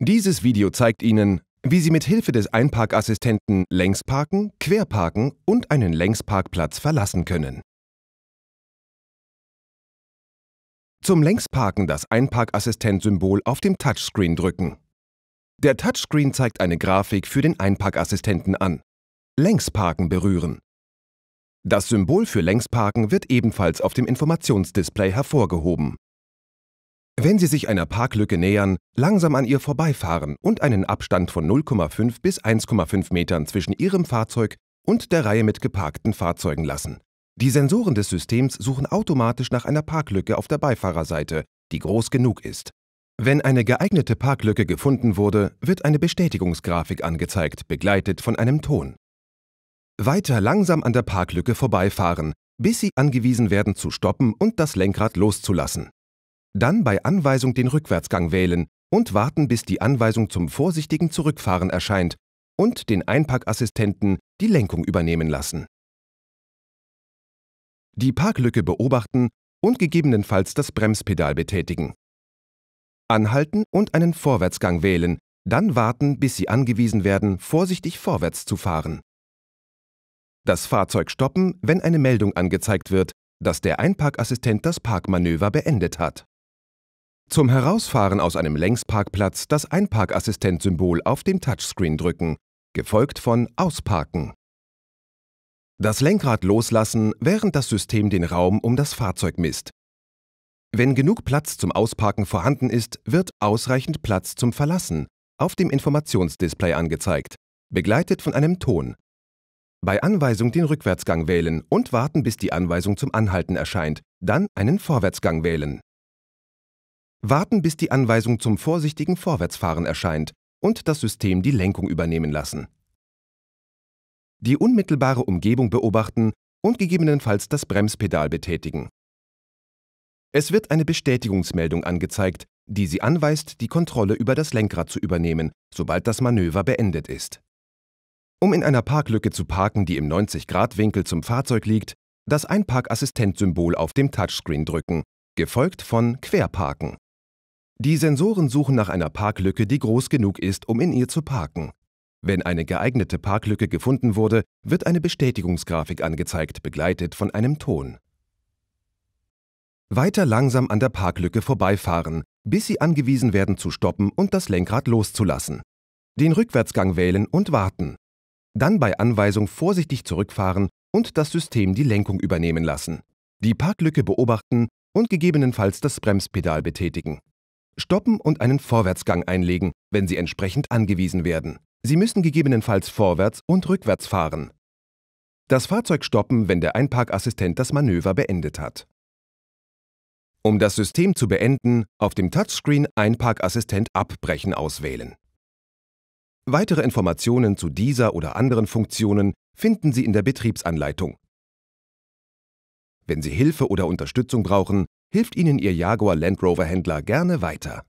Dieses Video zeigt Ihnen, wie Sie mit Hilfe des Einparkassistenten Längsparken, Querparken und einen Längsparkplatz verlassen können. Zum Längsparken das Einparkassistent-Symbol auf dem Touchscreen drücken. Der Touchscreen zeigt eine Grafik für den Einparkassistenten an. Längsparken berühren. Das Symbol für Längsparken wird ebenfalls auf dem Informationsdisplay hervorgehoben. Wenn Sie sich einer Parklücke nähern, langsam an ihr vorbeifahren und einen Abstand von 0,5 bis 1,5 Metern zwischen Ihrem Fahrzeug und der Reihe mit geparkten Fahrzeugen lassen. Die Sensoren des Systems suchen automatisch nach einer Parklücke auf der Beifahrerseite, die groß genug ist. Wenn eine geeignete Parklücke gefunden wurde, wird eine Bestätigungsgrafik angezeigt, begleitet von einem Ton. Weiter langsam an der Parklücke vorbeifahren, bis Sie angewiesen werden zu stoppen und das Lenkrad loszulassen dann bei Anweisung den Rückwärtsgang wählen und warten, bis die Anweisung zum vorsichtigen Zurückfahren erscheint und den Einparkassistenten die Lenkung übernehmen lassen. Die Parklücke beobachten und gegebenenfalls das Bremspedal betätigen. Anhalten und einen Vorwärtsgang wählen, dann warten, bis Sie angewiesen werden, vorsichtig vorwärts zu fahren. Das Fahrzeug stoppen, wenn eine Meldung angezeigt wird, dass der Einparkassistent das Parkmanöver beendet hat. Zum Herausfahren aus einem Längsparkplatz das Einparkassistent-Symbol auf dem Touchscreen drücken, gefolgt von Ausparken. Das Lenkrad loslassen, während das System den Raum um das Fahrzeug misst. Wenn genug Platz zum Ausparken vorhanden ist, wird ausreichend Platz zum Verlassen auf dem Informationsdisplay angezeigt, begleitet von einem Ton. Bei Anweisung den Rückwärtsgang wählen und warten, bis die Anweisung zum Anhalten erscheint, dann einen Vorwärtsgang wählen warten, bis die Anweisung zum vorsichtigen Vorwärtsfahren erscheint und das System die Lenkung übernehmen lassen. Die unmittelbare Umgebung beobachten und gegebenenfalls das Bremspedal betätigen. Es wird eine Bestätigungsmeldung angezeigt, die Sie anweist, die Kontrolle über das Lenkrad zu übernehmen, sobald das Manöver beendet ist. Um in einer Parklücke zu parken, die im 90-Grad-Winkel zum Fahrzeug liegt, das Einparkassistent-Symbol auf dem Touchscreen drücken, gefolgt von Querparken. Die Sensoren suchen nach einer Parklücke, die groß genug ist, um in ihr zu parken. Wenn eine geeignete Parklücke gefunden wurde, wird eine Bestätigungsgrafik angezeigt, begleitet von einem Ton. Weiter langsam an der Parklücke vorbeifahren, bis Sie angewiesen werden zu stoppen und das Lenkrad loszulassen. Den Rückwärtsgang wählen und warten. Dann bei Anweisung vorsichtig zurückfahren und das System die Lenkung übernehmen lassen. Die Parklücke beobachten und gegebenenfalls das Bremspedal betätigen stoppen und einen Vorwärtsgang einlegen, wenn Sie entsprechend angewiesen werden. Sie müssen gegebenenfalls vorwärts und rückwärts fahren. Das Fahrzeug stoppen, wenn der Einparkassistent das Manöver beendet hat. Um das System zu beenden, auf dem Touchscreen Einparkassistent abbrechen auswählen. Weitere Informationen zu dieser oder anderen Funktionen finden Sie in der Betriebsanleitung. Wenn Sie Hilfe oder Unterstützung brauchen, hilft Ihnen Ihr Jaguar Land Rover Händler gerne weiter.